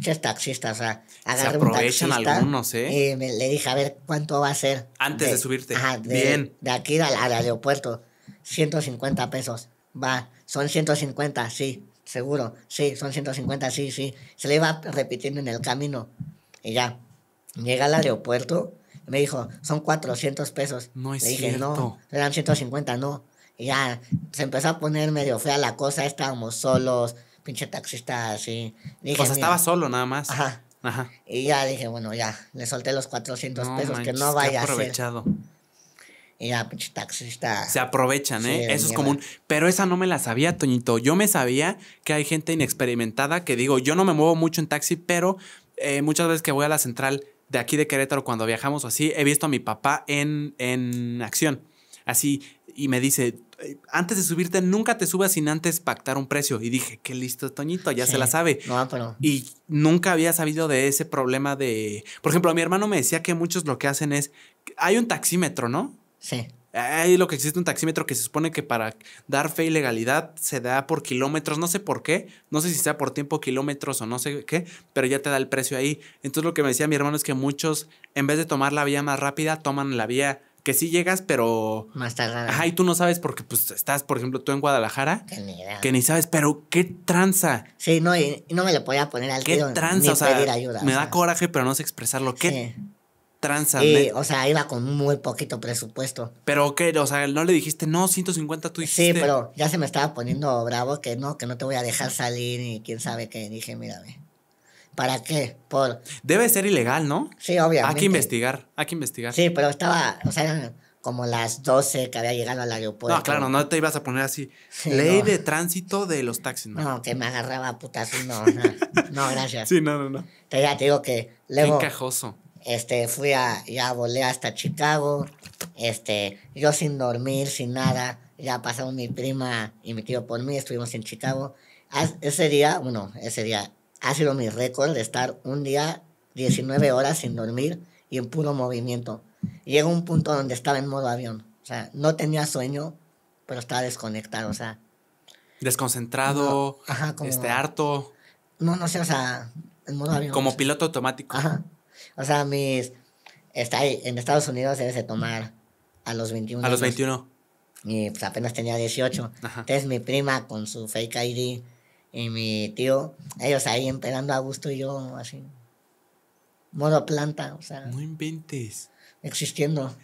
Muchos taxistas, o sea, agarré un taxista, algunos, ¿eh? Y eh, le dije, a ver, ¿cuánto va a ser? Antes de, subirte. de, Bien. De aquí al, aeropuerto, 150 pesos. Va, son 150, sí, seguro. Sí, son 150, sí, sí. Se le iba repitiendo en el camino. Y ya, llega al aeropuerto, me dijo, son 400 pesos. No es Le dije, no, eran 150, no. Y ya, se empezó a poner medio fea la cosa, estábamos solos, pinche taxista, así. Dije, estaba solo nada más. Ajá. Ajá. Y ya dije, bueno, ya, le solté los 400 pesos, que no vaya aprovechado. a Y ya, pinche taxista. Se aprovechan, ¿eh? Eso es común. Pero esa no me la sabía, Toñito. Yo me sabía que hay gente inexperimentada que digo, yo no me muevo mucho en taxi, pero eh, muchas veces que voy a la central de aquí de Querétaro cuando viajamos o así, he visto a mi papá en, en acción. Así, y me dice, eh, antes de subirte, nunca te subas sin antes pactar un precio. Y dije, qué listo, Toñito, ya se la sabe. No, ah, pero... Y nunca había sabido de ese problema de... Por ejemplo, mi hermano me decía que muchos lo que hacen es... Hay un taxímetro, ¿no? Sí. Hay lo que existe un taxímetro que se supone que para dar fe y legalidad se da por kilómetros, no sé por qué, no sé si sea por tiempo kilómetros o no sé qué, pero ya te da el precio ahí. Entonces lo que me decía mi hermano es que muchos, en vez de tomar la vía más rápida, toman la vía que sí llegas, pero. Más tarde. Ajá, y tú no sabes porque, pues, estás, por ejemplo, tú en Guadalajara. Que ni, que ni sabes, pero qué tranza. Sí, no, no me lo podía poner al ¿Qué tranza? o sea, ayuda, me da coraje, pero no sé expresarlo. ¿Qué sí. tranza? o sea, iba con muy poquito presupuesto. Pero, ¿qué? O sea, no le dijiste, no, 150 tú dijiste. Sí, pero ya se me estaba poniendo bravo que no, que no te voy a dejar salir y quién sabe qué. Dije, mírame. ¿Para qué? Por... Debe ser ilegal, ¿no? Sí, obviamente. Hay que investigar, hay que investigar. Sí, pero estaba, o sea, eran como las 12 que había llegado al aeropuerto. No, claro, no te ibas a poner así. Ley de tránsito de los taxis, ¿no? No, que me agarraba putazo, no, no, no, gracias. Sí, no, no, no. Te, digo que luego... encajoso. Este, fui a, ya volé hasta Chicago, este, yo sin dormir, sin nada, ya pasaron mi prima y mi tío por mí, estuvimos en Chicago. Ah, ese día, bueno, ese día ha sido mi récord de estar un día 19 horas sin dormir y en puro movimiento. Llegó un punto donde estaba en modo avión. O sea, no tenía sueño, pero estaba desconectado, o sea. Desconcentrado, este, harto. No, no sé, o sea, en modo avión. Como piloto automático. Ajá. O sea, mis... Está en Estados Unidos debes de tomar a los 21. A los 21. y pues apenas tenía 18. Ajá. Entonces mi prima con su fake ID y mi tío, ellos ahí empezando a gusto y yo así, modo planta, o sea. No inventes. Existiendo.